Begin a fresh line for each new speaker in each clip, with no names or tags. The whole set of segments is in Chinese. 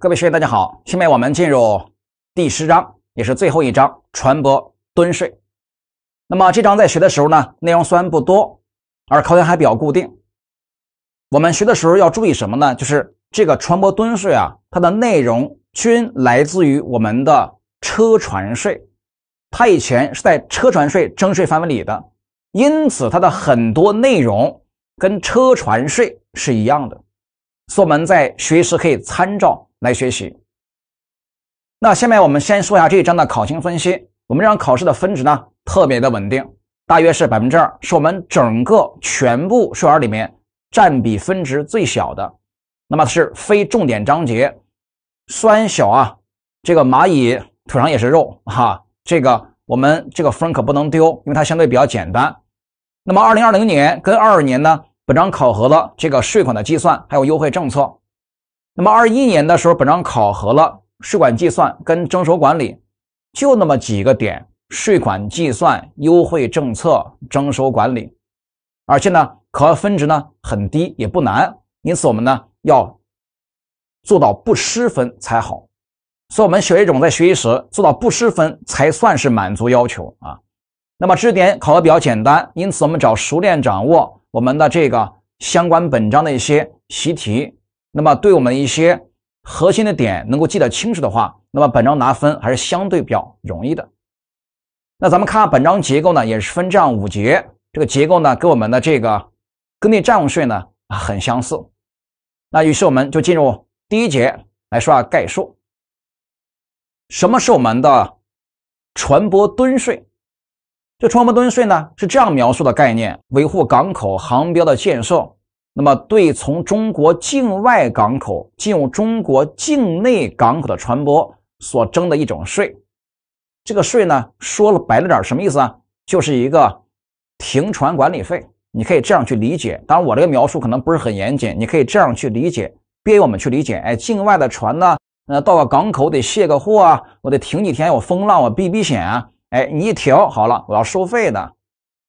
各位学员，大家好。下面我们进入第十章，也是最后一章——船舶吨税。那么这章在学的时候呢，内容虽然不多，而考点还比较固定。我们学的时候要注意什么呢？就是这个船舶吨税啊，它的内容均来自于我们的车船税，它以前是在车船税征税范围里的，因此它的很多内容跟车船税是一样的，所以我们在学时可以参照。来学习。那下面我们先说一下这一章的考情分析。我们这章考试的分值呢特别的稳定，大约是百分之二，是我们整个全部税法里面占比分值最小的。那么是非重点章节，虽然小啊，这个蚂蚁腿上也是肉哈。这个我们这个分可不能丢，因为它相对比较简单。那么二零二零年跟二二年呢，本章考核了这个税款的计算还有优惠政策。那么二一年的时候，本章考核了税管计算跟征收管理，就那么几个点，税管计算、优惠政策、征收管理，而且呢，考核分值呢很低，也不难，因此我们呢要做到不失分才好。所以，我们学一种在学习时做到不失分才算是满足要求啊。那么知识点考核比较简单，因此我们找熟练掌握我们的这个相关本章的一些习题。那么，对我们一些核心的点能够记得清楚的话，那么本章拿分还是相对比较容易的。那咱们看本章结构呢，也是分这样五节。这个结构呢，跟我们的这个耕地占用税呢很相似。那于是我们就进入第一节来说下概述。什么是我们的船舶吨税？这船舶吨税呢是这样描述的概念：维护港口航标的建设。那么，对从中国境外港口进入中国境内港口的船舶所征的一种税，这个税呢，说了白了点什么意思啊？就是一个停船管理费，你可以这样去理解。当然，我这个描述可能不是很严谨，你可以这样去理解。便于我们去理解，哎，境外的船呢，那到了港口得卸个货啊，我得停几天，有风浪我避避险啊。哎，你一停好了，我要收费的，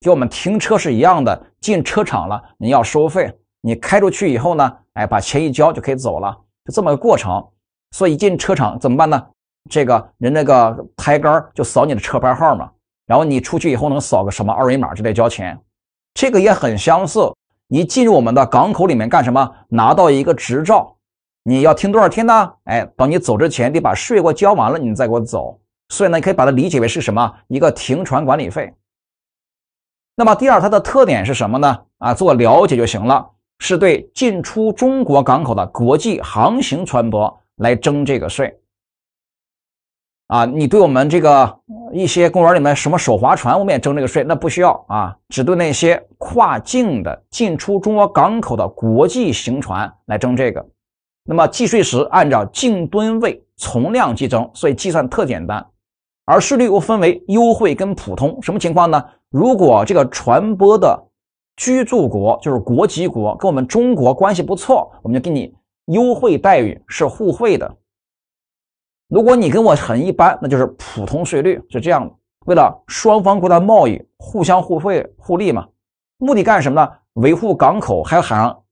就我们停车是一样的，进车场了，你要收费。你开出去以后呢？哎，把钱一交就可以走了，就这么个过程。所以一进车场怎么办呢？这个人那个抬杆就扫你的车牌号嘛。然后你出去以后能扫个什么二维码就得交钱，这个也很相似。你进入我们的港口里面干什么？拿到一个执照，你要停多少天呢？哎，等你走之前得把税给我交完了，你再给我走。所以呢，你可以把它理解为是什么一个停船管理费。那么第二，它的特点是什么呢？啊，做了解就行了。是对进出中国港口的国际航行船舶来征这个税，啊，你对我们这个一些公园里面什么手划船，我们也征这个税，那不需要啊，只对那些跨境的进出中国港口的国际行船来征这个。那么计税时按照净吨位从量计征，所以计算特简单。而税率又分为优惠跟普通，什么情况呢？如果这个船舶的。居住国就是国籍国，跟我们中国关系不错，我们就给你优惠待遇，是互惠的。如果你跟我很一般，那就是普通税率，是这样的。为了双方国家贸易，互相互惠互利嘛，目的干什么呢？维护港口还有海上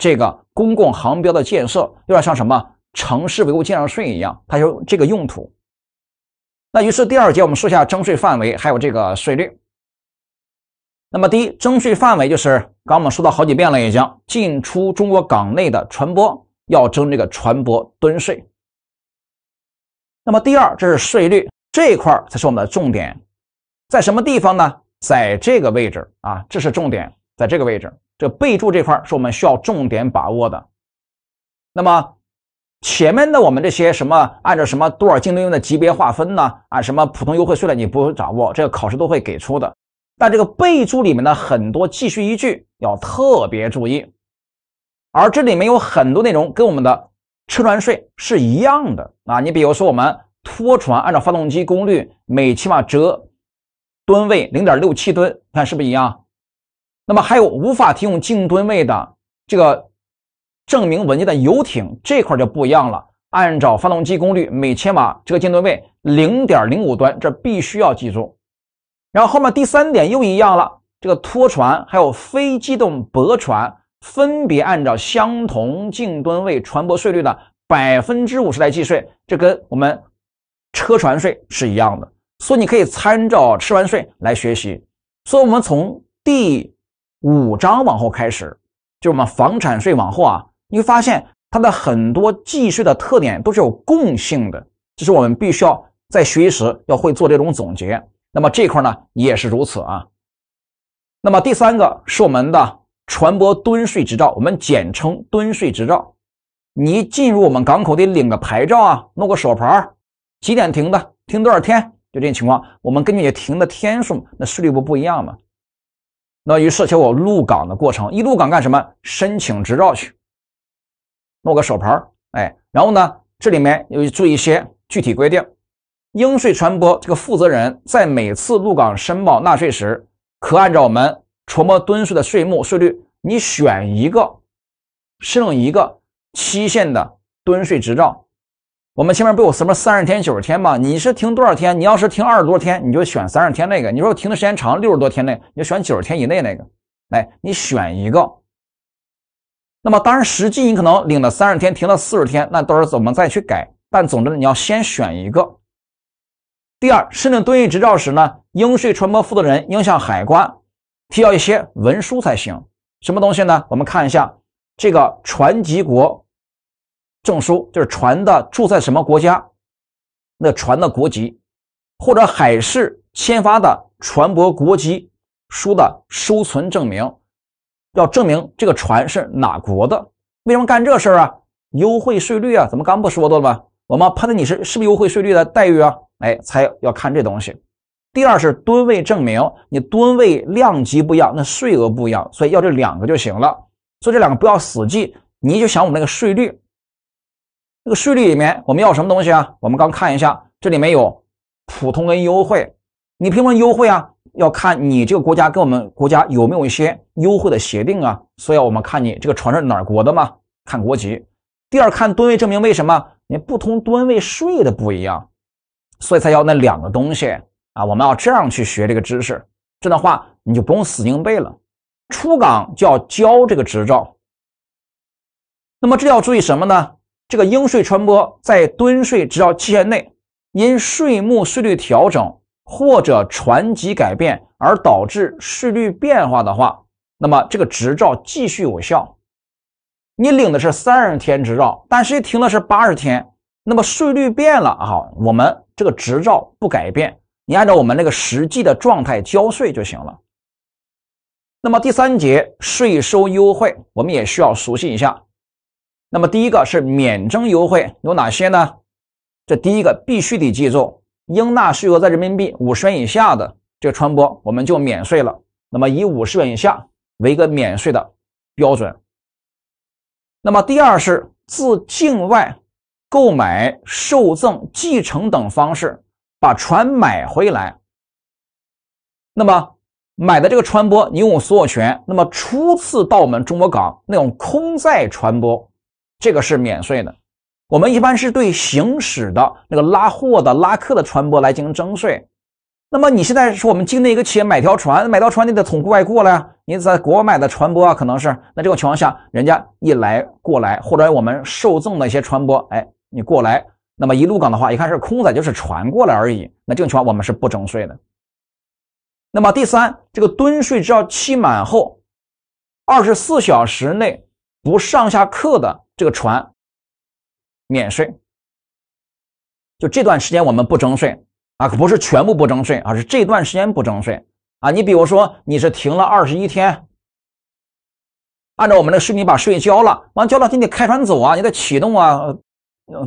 这个公共航标的建设，有点像什么城市维护建设税一样，它有这个用途。那于是第二节我们说一下征税范围，还有这个税率。那么，第一征税范围就是刚我们说到好几遍了，已经进出中国港内的船舶要征这个船舶吨税。那么，第二这是税率这一块才是我们的重点，在什么地方呢？在这个位置啊，这是重点，在这个位置。这备注这块是我们需要重点把握的。那么，前面的我们这些什么按照什么少位对应的级别划分呢？啊，什么普通优惠税率你不掌握，这个考试都会给出的。但这个备注里面的很多记叙依据要特别注意，而这里面有很多内容跟我们的车船税是一样的啊。你比如说，我们拖船按照发动机功率每千瓦折吨位零点六七吨，看是不是一样？那么还有无法提供净吨位的这个证明文件的游艇这块就不一样了，按照发动机功率每千瓦这个净吨位零点零五吨，这必须要记住。然后后面第三点又一样了，这个拖船还有非机动驳船分别按照相同净吨位船舶税率的百分之五十来计税，这跟我们车船税是一样的，所以你可以参照吃完税来学习。所以，我们从第五章往后开始，就是我们房产税往后啊，你会发现它的很多计税的特点都是有共性的，这是我们必须要在学习时要会做这种总结。那么这块呢也是如此啊。那么第三个是我们的船舶吨税执照，我们简称吨税执照。你进入我们港口得领个牌照啊，弄个手牌几点停的，停多少天，就这种情况。我们根据你停的天数，那税率不不一样吗？那于是就我入港的过程，一入港干什么？申请执照去，弄个手牌哎，然后呢，这里面要注意一些具体规定。应税船舶这个负责人在每次入港申报纳税时，可按照我们船舶吨税的税目税率，你选一个，申领一个期限的吨税执照。我们前面不有什么三十天、九十天吗？你是停多少天？你要是停二十多天，你就选三十天那个；你说停的时间长，六十多天内，你就选九十天以内那个。哎，你选一个。那么当然，实际你可能领了三十天，停了四十天，那到时候怎么再去改？但总之，你要先选一个。第二，申领吨位执照时呢，应税船舶负责人应向海关提交一些文书才行。什么东西呢？我们看一下这个船籍国证书，就是船的住在什么国家，那船的国籍，或者海事签发的船舶国籍书的收存证明，要证明这个船是哪国的。为什么干这事儿啊？优惠税率啊？怎么刚不说了吗？我们判断你是是不是优惠税率的待遇啊？哎，才要看这东西。第二是吨位证明，你吨位量级不一样，那税额不一样，所以要这两个就行了。所以这两个不要死记，你就想我们那个税率，那个税率里面我们要什么东西啊？我们刚看一下，这里面有普通跟优惠，你凭什么优惠啊？要看你这个国家跟我们国家有没有一些优惠的协定啊。所以，我们看你这个船是哪国的嘛？看国籍。第二，看吨位证明，为什么？你不同吨位税的不一样。所以才要那两个东西啊！我们要这样去学这个知识，这样的话你就不用死记背了。出港就要交这个执照。那么这要注意什么呢？这个应税船舶在吨税执照期限内，因税目税率调整或者船籍改变而导致税率变化的话，那么这个执照继续有效。你领的是三十天执照，但实际停的是八十天，那么税率变了啊，我们。这个执照不改变，你按照我们那个实际的状态交税就行了。那么第三节税收优惠，我们也需要熟悉一下。那么第一个是免征优惠有哪些呢？这第一个必须得记住，应纳税额在人民币五十元以下的这个船舶，我们就免税了。那么以五十元以下为一个免税的标准。那么第二是自境外。购买、受赠、继承等方式把船买回来，那么买的这个船舶你拥有所有权。那么初次到我们中国港那种空载船舶，这个是免税的。我们一般是对行驶的那个拉货的、拉客的船舶来进行征税。那么你现在说我们境内一个企业买条船，买条船你得从国外过来啊，你在国外买的船舶啊可能是。那这种情况下，人家一来过来，或者我们受赠的一些船舶，哎。你过来，那么一入港的话，一看是空载，就是船过来而已。那这种情况我们是不征税的。那么第三，这个吨税只要期满后二十四小时内不上下客的这个船免税，就这段时间我们不征税啊，可不是全部不征税而是这段时间不征税啊。你比如说你是停了二十一天，按照我们的税，你把税交了，完交了，你得开船走啊，你得启动啊。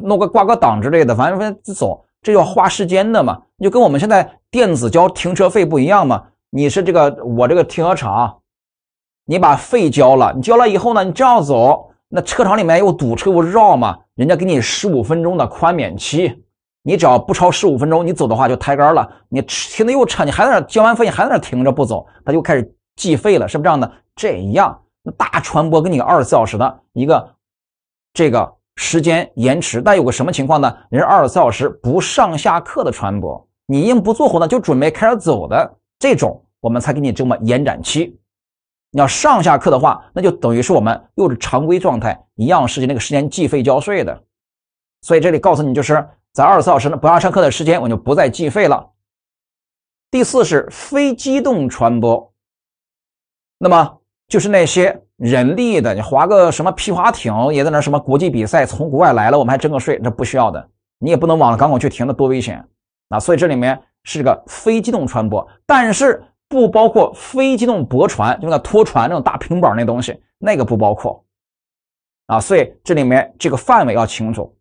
弄个挂个档之类的，反正走，这要花时间的嘛。就跟我们现在电子交停车费不一样嘛？你是这个我这个停车场，你把费交了，你交了以后呢，你这样走，那车场里面又堵车，又绕嘛，人家给你十五分钟的宽免期，你只要不超十五分钟，你走的话就抬杆了。你停的又长，你还在那交完费，你还在那停着不走，他就开始计费了，是不这样的？这也一样，那大传播给你二十四小时的一个这个。时间延迟，但有个什么情况呢？你是二十四小时不上下课的船舶，你因不做活呢，就准备开始走的这种，我们才给你这么延展期。你要上下课的话，那就等于是我们又是常规状态一样，是那个时间计费交税的。所以这里告诉你，就是在二十四小时呢不让上课的时间，我就不再计费了。第四是非机动船舶，那么就是那些。人力的，你划个什么皮划艇也在那什么国际比赛，从国外来了，我们还征个税，这不需要的。你也不能往港口去停那多危险啊！所以这里面是个非机动船舶，但是不包括非机动驳船，用那拖船那种大平板那东西，那个不包括啊。所以这里面这个范围要清楚。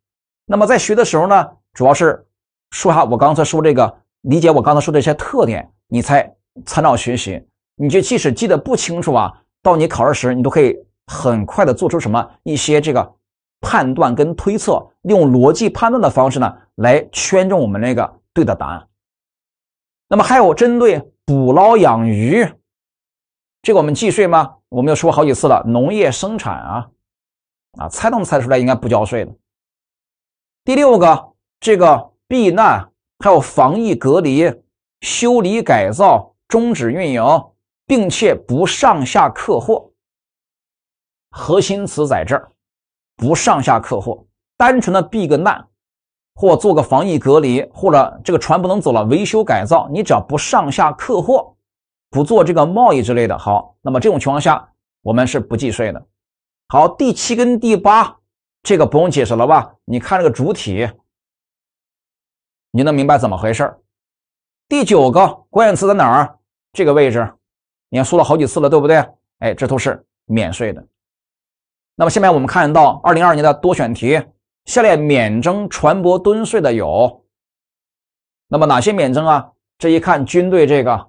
那么在学的时候呢，主要是说下我刚才说这个，理解我刚才说的一些特点，你才参照学习。你就即使记得不清楚啊。到你考试时，你都可以很快的做出什么一些这个判断跟推测，用逻辑判断的方式呢来圈中我们那个对的答案。那么还有针对捕捞养鱼，这个我们计税吗？我们又说好几次了，农业生产啊，啊猜都能猜出来，应该不交税的。第六个，这个避难还有防疫隔离、修理改造、终止运营。并且不上下客货，核心词在这儿，不上下客货，单纯的避个难，或做个防疫隔离，或者这个船不能走了，维修改造，你只要不上下客货，不做这个贸易之类的，好，那么这种情况下，我们是不计税的。好，第七跟第八，这个不用解释了吧？你看这个主体，你能明白怎么回事第九个关键词在哪儿？这个位置。你看说了好几次了，对不对？哎，这都是免税的。那么下面我们看到二零二二年的多选题：下列免征船舶吨税的有？那么哪些免征啊？这一看军队这个，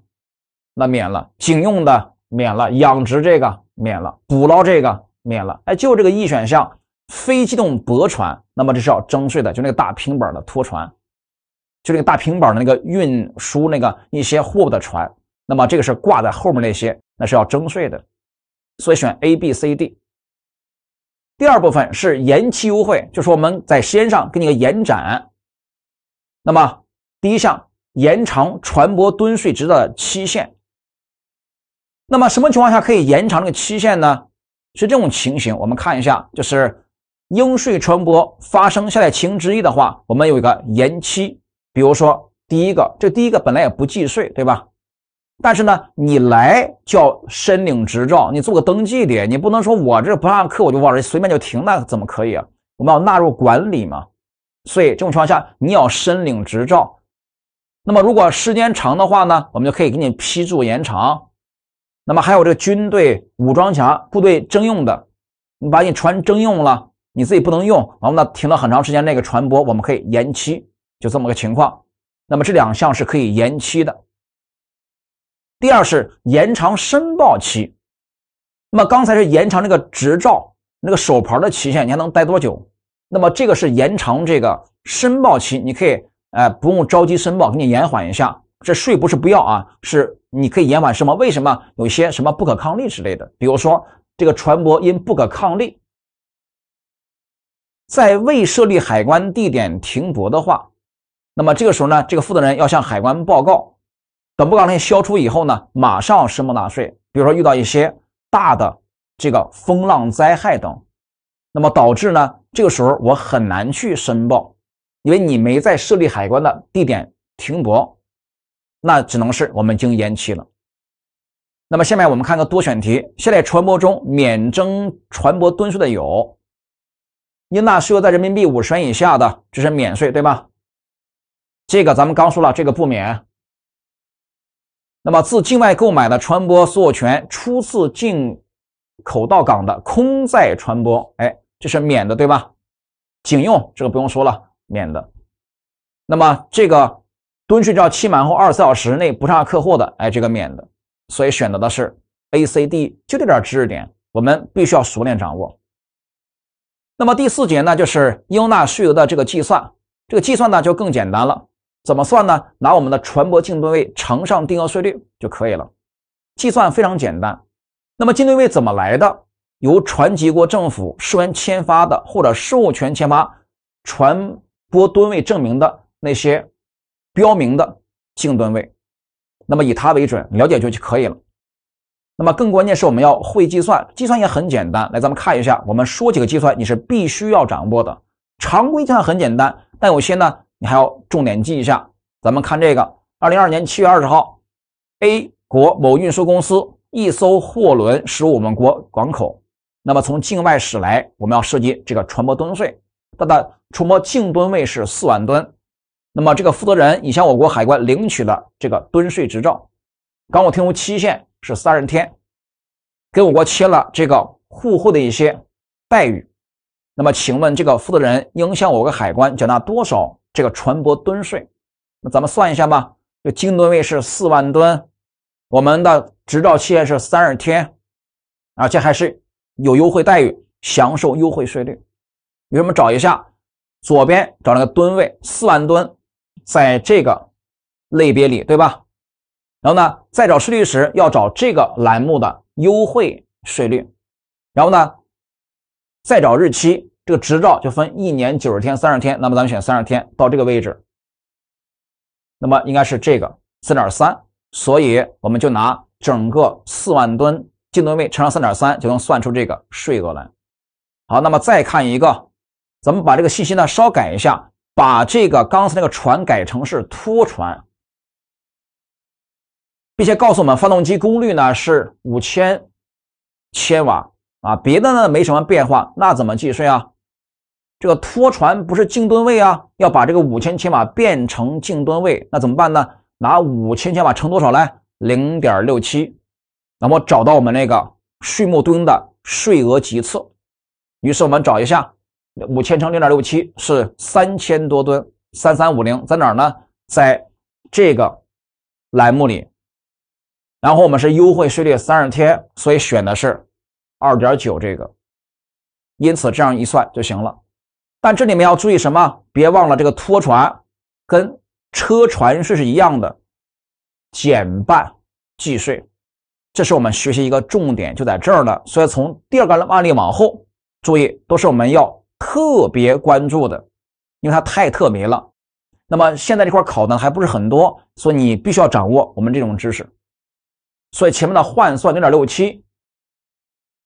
那免了；警用的免了；养殖这个免了；捕捞这个免了。哎，就这个 E 选项，非机动驳船，那么这是要征税的，就那个大平板的拖船，就那个大平板的那个运输那个一些货物的船。那么这个是挂在后面那些，那是要征税的，所以选 A、B、C、D。第二部分是延期优惠，就是我们在时间上给你个延展。那么第一项延长船舶吨税值的期限。那么什么情况下可以延长这个期限呢？是这种情形，我们看一下，就是应税船舶发生下列情形之一的话，我们有一个延期。比如说第一个，这第一个本来也不计税，对吧？但是呢，你来就要申领执照，你做个登记的，你不能说我这不上课我就往这随便就停，那怎么可以啊？我们要纳入管理嘛。所以这种情况下，你要申领执照。那么如果时间长的话呢，我们就可以给你批注延长。那么还有这个军队、武装强部队征用的，你把你船征用了，你自己不能用，然后呢停了很长时间那个船舶，我们可以延期，就这么个情况。那么这两项是可以延期的。第二是延长申报期，那么刚才是延长那个执照、那个手牌的期限，你还能待多久？那么这个是延长这个申报期，你可以呃不用着急申报，给你延缓一下。这税不是不要啊，是你可以延缓申报。为什么有些什么不可抗力之类的？比如说这个船舶因不可抗力在未设立海关地点停泊的话，那么这个时候呢，这个负责人要向海关报告。等不告定消除以后呢，马上申报纳税。比如说遇到一些大的这个风浪灾害等，那么导致呢，这个时候我很难去申报，因为你没在设立海关的地点停泊，那只能是我们经延期了。那么下面我们看个多选题：下列船舶中免征船舶吨税的有，应纳税额在人民币五十元以下的，这是免税对吧？这个咱们刚说了，这个不免。那么，自境外购买的船舶所有权初次进口到港的空载船舶，哎，这是免的，对吧？警用这个不用说了，免的。那么，这个吨税照期满后二十四小时内不上客货的，哎，这个免的。所以，选择的是 A、C、D，就这点知识点我们必须要熟练掌握。那么，第四节呢，就是应纳税额的这个计算，这个计算呢就更简单了。怎么算呢？拿我们的船舶净吨位乘上定额税率就可以了，计算非常简单。那么净吨位怎么来的？由船籍国政府授权签发的或者授权签发船舶吨位证明的那些标明的净吨位，那么以它为准，了解就就可以了。那么更关键是我们要会计算，计算也很简单。来，咱们看一下，我们说几个计算，你是必须要掌握的。常规计算很简单，但有些呢。你还要重点记一下，咱们看这个，二零二二年七月二十号，A 国某运输公司一艘货轮驶入我们国港口，那么从境外驶来，我们要涉及这个船舶吨税，它的船舶净吨位是四万吨，那么这个负责人已向我国海关领取了这个吨税执照，港口停留期限是三十天，给我国签了这个户户的一些待遇，那么请问这个负责人应向我国海关缴纳多少？这个船舶吨税，那咱们算一下吧。就京吨位是四万吨，我们的执照期限是三十天，而且还是有优惠待遇，享受优惠税率。于是我们找一下，左边找那个吨位四万吨，在这个类别里，对吧？然后呢，再找税率时要找这个栏目的优惠税率，然后呢，再找日期。这个执照就分一年九十天、三十天，那么咱们选三十天到这个位置，那么应该是这个四点三，所以我们就拿整个四万吨净吨位乘上三点三，就能算出这个税额来。好，那么再看一个，咱们把这个信息呢稍改一下，把这个刚才那个船改成是拖船，并且告诉我们发动机功率呢是五千千瓦啊，别的呢没什么变化，那怎么计税啊？这个拖船不是净吨位啊，要把这个五千千瓦变成净吨位，那怎么办呢？拿五千千瓦乘多少来？零点六七，那么找到我们那个税目吨的税额级次，于是我们找一下，五千乘零点六七是三千多吨，三三五零在哪儿呢？在这个栏目里，然后我们是优惠税率三十天，所以选的是二点九这个，因此这样一算就行了。但这里面要注意什么？别忘了这个拖船跟车船税是一样的，减半计税，这是我们学习一个重点，就在这儿了。所以从第二个案例往后，注意都是我们要特别关注的，因为它太特别了。那么现在这块考的还不是很多，所以你必须要掌握我们这种知识。所以前面的换算零点六七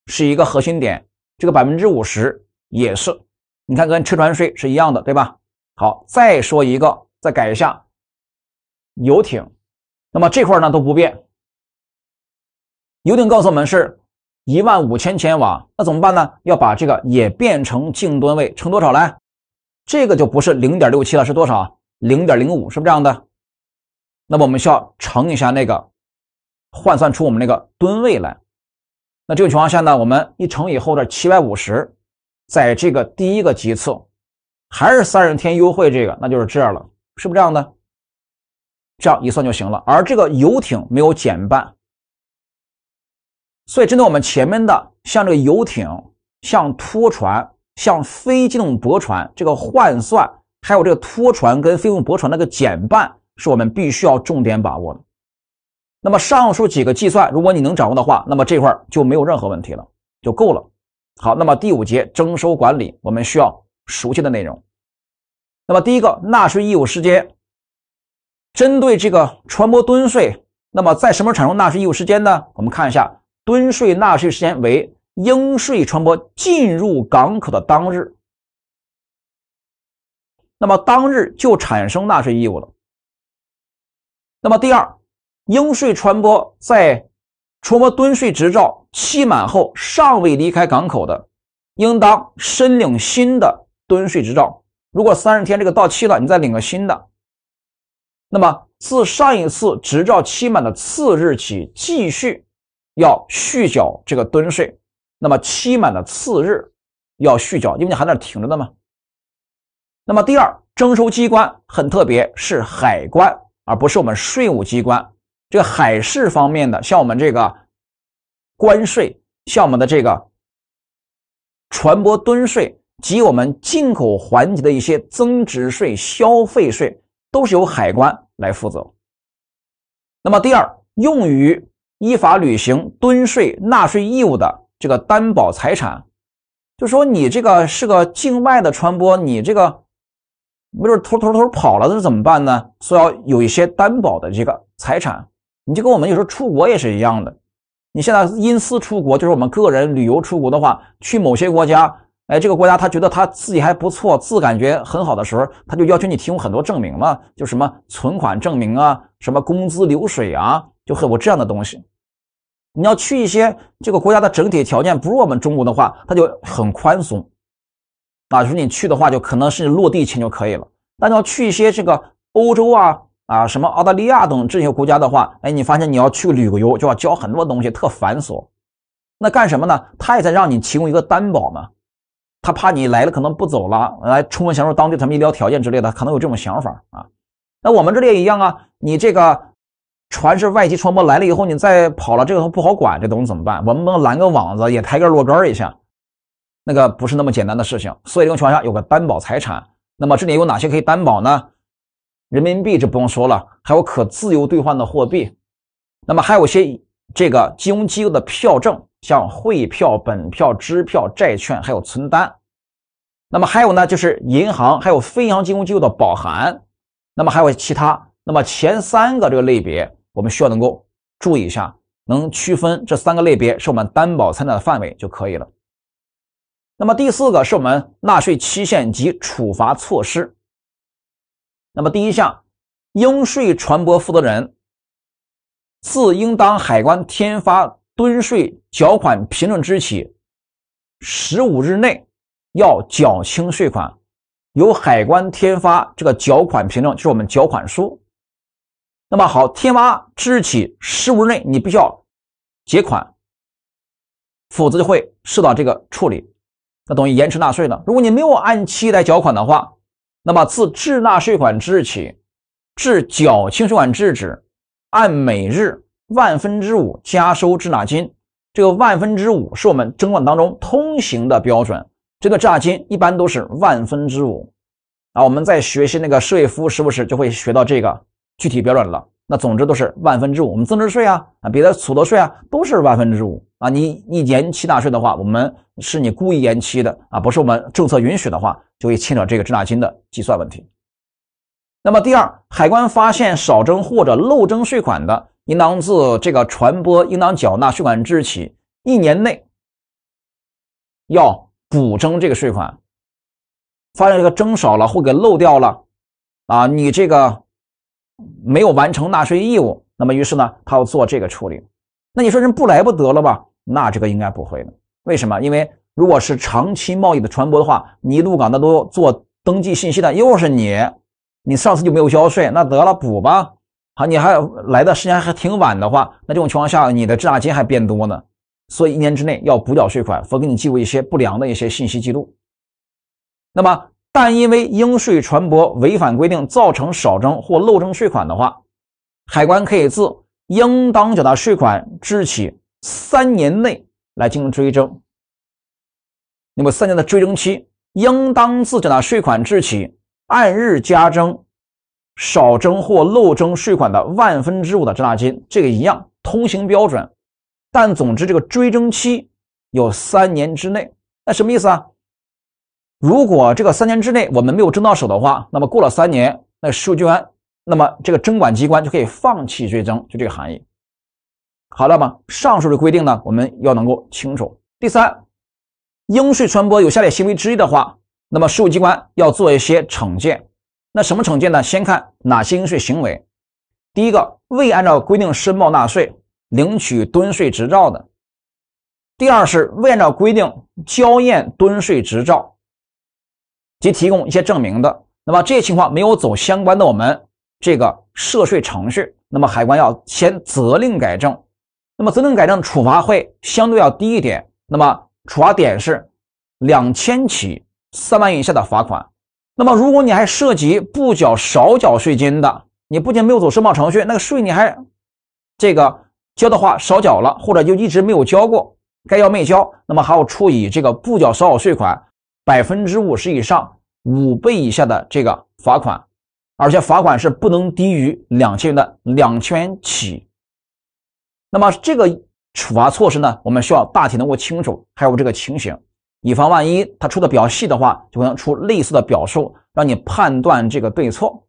是一个核心点，这个百分之五十也是。你看，跟车船税是一样的，对吧？好，再说一个，再改一下，游艇。那么这块呢都不变。游艇告诉我们是一万五千千瓦，那怎么办呢？要把这个也变成净吨位，乘多少呢？这个就不是零点六七了，是多少？零点零五，是不是这样的？那么我们需要乘一下那个，换算出我们那个吨位来。那这种情况下呢，我们一乘以后的七百五十。在这个第一个级次，还是三十天优惠，这个那就是这样了，是不是这样的？这样一算就行了。而这个游艇没有减半，所以针对我们前面的，像这个游艇、像拖船、像非机动驳船这个换算，还有这个拖船跟非动驳船那个减半，是我们必须要重点把握的。那么上述几个计算，如果你能掌握的话，那么这块就没有任何问题了，就够了。好，那么第五节征收管理，我们需要熟悉的内容。那么第一个，纳税义务时间。针对这个船舶吨税，那么在什么产生纳税义务时间呢？我们看一下，吨税纳税时间为应税船舶进入港口的当日。那么当日就产生纳税义务了。那么第二，应税船舶在船舶吨税执照。期满后尚未离开港口的，应当申领新的吨税执照。如果三十天这个到期了，你再领个新的。那么自上一次执照期满的次日起，继续要续缴这个吨税。那么期满的次日要续缴，因为你还那停着的嘛。那么第二，征收机关很特别，是海关，而不是我们税务机关。这个海事方面的，像我们这个。关税像我们的这个船舶吨税及我们进口环节的一些增值税、消费税都是由海关来负责。那么，第二，用于依法履行吨税纳税义务的这个担保财产，就说你这个是个境外的船舶，你这个没是偷偷偷跑了，那怎么办呢？说要有一些担保的这个财产，你就跟我们有时候出国也是一样的。你现在因私出国，就是我们个人旅游出国的话，去某些国家，哎，这个国家他觉得他自己还不错，自感觉很好的时候，他就要求你提供很多证明嘛，就什么存款证明啊，什么工资流水啊，就和我这样的东西。你要去一些这个国家的整体条件不如我们中国的话，他就很宽松，啊，就是你去的话就可能是落地签就可以了。那你要去一些这个欧洲啊。啊，什么澳大利亚等这些国家的话，哎，你发现你要去旅个游，就要交很多东西，特繁琐。那干什么呢？他也在让你提供一个担保嘛，他怕你来了可能不走了，来充分享受当地他们医疗条件之类的，可能有这种想法啊。那我们这里也一样啊，你这个船是外籍船舶来了以后，你再跑了，这个东不好管，这东西怎么办？我们能拦个网子，也抬个落杆一下，那个不是那么简单的事情。所以，这种情况下有个担保财产。那么，这里有哪些可以担保呢？人民币就不用说了，还有可自由兑换的货币，那么还有些这个金融机构的票证，像汇票、本票、支票、债券，还有存单。那么还有呢，就是银行还有非银行金融机构的保函。那么还有其他。那么前三个这个类别，我们需要能够注意一下，能区分这三个类别是我们担保参加的范围就可以了。那么第四个是我们纳税期限及处罚措施。那么第一项，应税船舶负责人自应当海关天发吨税缴款凭证之日起十五日内要缴清税款，由海关天发这个缴款凭证，就是我们缴款书。那么好，天发之日起十五日内你必须要结款，否则就会受到这个处理，那等于延迟纳税了。如果你没有按期来缴款的话。那么，自滞纳税款之日起，至缴清税款之日止，按每日万分之五加收滞纳金。这个万分之五是我们征管当中通行的标准，这个滞纳金一般都是万分之五。啊，我们在学习那个税务服务实时，就会学到这个具体标准了。那总之都是万分之五，我们增值税啊啊，别的所得税啊都是万分之五啊。你一年期纳税的话，我们是你故意延期的啊，不是我们政策允许的话，就会牵扯这个滞纳金的计算问题。那么第二，海关发现少征或者漏征税款的，应当自这个船舶应当缴纳税款之日起一年内，要补征这个税款。发现这个征少了或给漏掉了啊，你这个。没有完成纳税义务，那么于是呢，他要做这个处理。那你说人不来不得了吧？那这个应该不会的。为什么？因为如果是长期贸易的船舶的话，你入港那都做登记信息的，又是你，你上次就没有交税，那得了补吧。好，你还来的时间还挺晚的话，那这种情况下你的滞纳金还变多呢。所以一年之内要补缴税款，否则你记录一些不良的一些信息记录。那么。但因为应税船舶违反规定造成少征或漏征税款的话，海关可以自应当缴纳税款之日起三年内来进行追征。那么三年的追征期应当自缴纳税款之日起按日加征少征或漏征税款的万分之五的滞纳金，这个一样通行标准。但总之，这个追征期有三年之内。那什么意思啊？如果这个三年之内我们没有征到手的话，那么过了三年，那税务机关那么这个征管机关就可以放弃追征，就这个含义。好了吧，上述的规定呢，我们要能够清楚。第三，应税船舶有下列行为之一的话，那么税务机关要做一些惩戒。那什么惩戒呢？先看哪些应税行为。第一个，未按照规定申报纳税，领取吨税执照的；第二是未按照规定交验吨税执照。及提供一些证明的，那么这些情况没有走相关的我们这个涉税程序，那么海关要先责令改正，那么责令改正处罚会相对要低一点，那么处罚点是两千起三万以下的罚款。那么如果你还涉及不缴、少缴税金的，你不仅没有走申报程序，那个税你还这个交的话少缴了，或者就一直没有交过该交没交，那么还要处以这个不缴、少缴税款。百分之五十以上，五倍以下的这个罚款，而且罚款是不能低于两千元的，两千元起。那么这个处罚措施呢，我们需要大体能够清楚，还有这个情形，以防万一他出的比较细的话，就可能出类似的表述，让你判断这个对错。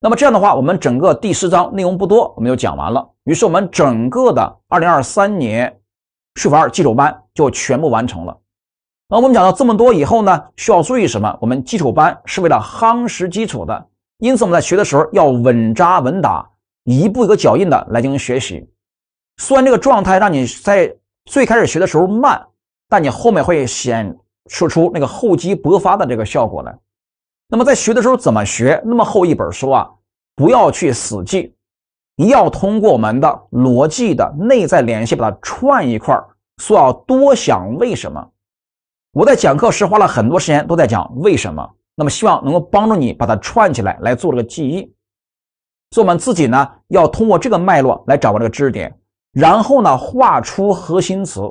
那么这样的话，我们整个第四章内容不多，我们就讲完了。于是我们整个的二零二三年税法二基础班就全部完成了。那我们讲到这么多以后呢，需要注意什么？我们基础班是为了夯实基础的，因此我们在学的时候要稳扎稳打，一步一个脚印的来进行学习。虽然这个状态让你在最开始学的时候慢，但你后面会显示出那个厚积薄发的这个效果来。那么在学的时候怎么学？那么厚一本书啊，不要去死记，要通过我们的逻辑的内在联系把它串一块儿，要多想为什么。我在讲课时花了很多时间都在讲为什么，那么希望能够帮助你把它串起来来做这个记忆。所以我们自己呢，要通过这个脉络来掌握这个知识点，然后呢，画出核心词。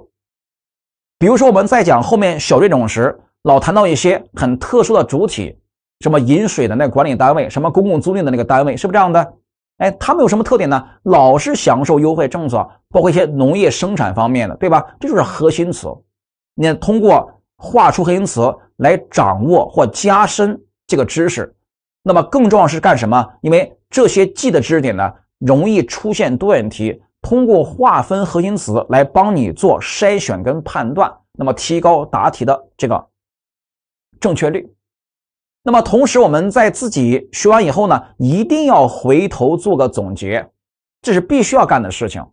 比如说我们在讲后面小税种时，老谈到一些很特殊的主体，什么饮水的那管理单位，什么公共租赁的那个单位，是不是这样的？哎，他们有什么特点呢？老是享受优惠政策，包括一些农业生产方面的，对吧？这就是核心词。你通过。画出核心词来掌握或加深这个知识，那么更重要是干什么？因为这些记的知识点呢，容易出现多选题。通过划分核心词来帮你做筛选跟判断，那么提高答题的这个正确率。那么同时我们在自己学完以后呢，一定要回头做个总结，这是必须要干的事情。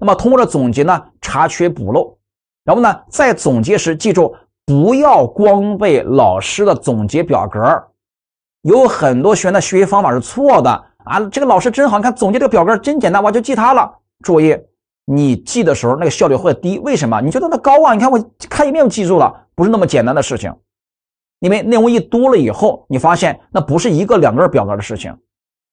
那么通过了总结呢，查缺补漏，然后呢，在总结时记住。不要光背老师的总结表格，有很多学员的学习方法是错的啊！这个老师真好，你看总结这个表格真简单，我就记它了。注意，你记的时候那个效率会低，为什么？你觉得那高啊？你看我看一遍就记住了，不是那么简单的事情。因为内容一多了以后，你发现那不是一个两个表格的事情，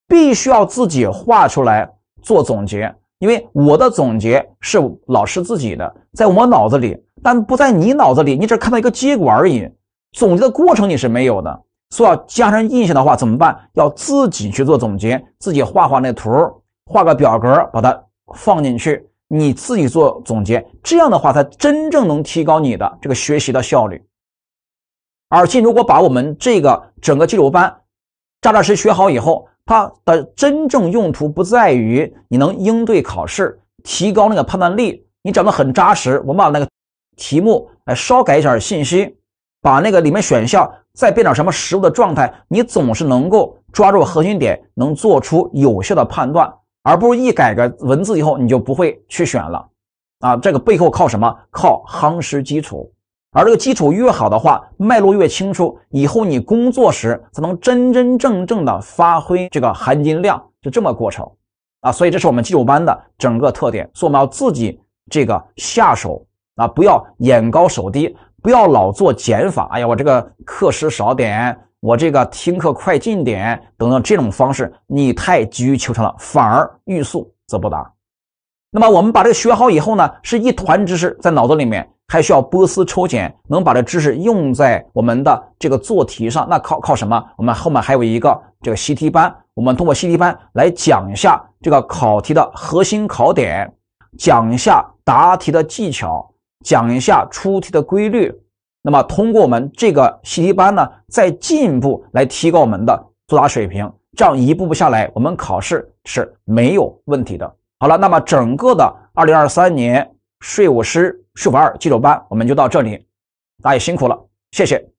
必须要自己画出来做总结。因为我的总结是老师自己的，在我脑子里。但不在你脑子里，你只看到一个结果而已。总结的过程你是没有的。说要加深印象的话，怎么办？要自己去做总结，自己画画那图，画个表格，把它放进去，你自己做总结。这样的话，才真正能提高你的这个学习的效率。而且，如果把我们这个整个基础班扎扎实学好以后，它的真正用途不在于你能应对考试，提高那个判断力。你掌得很扎实，我们把那个。题目哎，稍改一下信息，把那个里面选项再变点什么实物的状态，你总是能够抓住核心点，能做出有效的判断，而不是一改个文字以后你就不会去选了啊。这个背后靠什么？靠夯实基础，而这个基础越好的话，脉络越清楚，以后你工作时才能真真正正的发挥这个含金量，是这么过程啊。所以这是我们基础班的整个特点，所以我们要自己这个下手。啊，不要眼高手低，不要老做减法。哎呀，我这个课时少点，我这个听课快进点等等这种方式，你太急于求成了，反而欲速则不达。那么我们把这个学好以后呢，是一团知识在脑子里面，还需要波斯抽检，能把这知识用在我们的这个做题上。那靠靠什么？我们后面还有一个这个习题班，我们通过习题班来讲一下这个考题的核心考点，讲一下答题的技巧。讲一下出题的规律，那么通过我们这个习题班呢，再进一步来提高我们的作答水平，这样一步步下来，我们考试是没有问题的。好了，那么整个的二零二三年税务师税务二基础班我们就到这里，大家辛苦了，谢谢。